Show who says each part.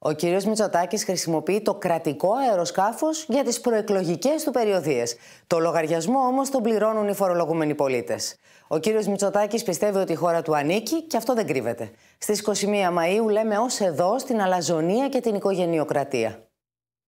Speaker 1: Ο κύριος Μητσοτάκης χρησιμοποιεί το κρατικό αεροσκάφος για τις προεκλογικές του περιοδίες. Το λογαριασμό όμως τον πληρώνουν οι φορολογούμενοι πολίτες. Ο κύριος Μητσοτάκης πιστεύει ότι η χώρα του ανήκει και αυτό δεν κρύβεται. Στις 21 Μαΐου λέμε ως εδώ στην αλαζονία και την οικογενειοκρατία.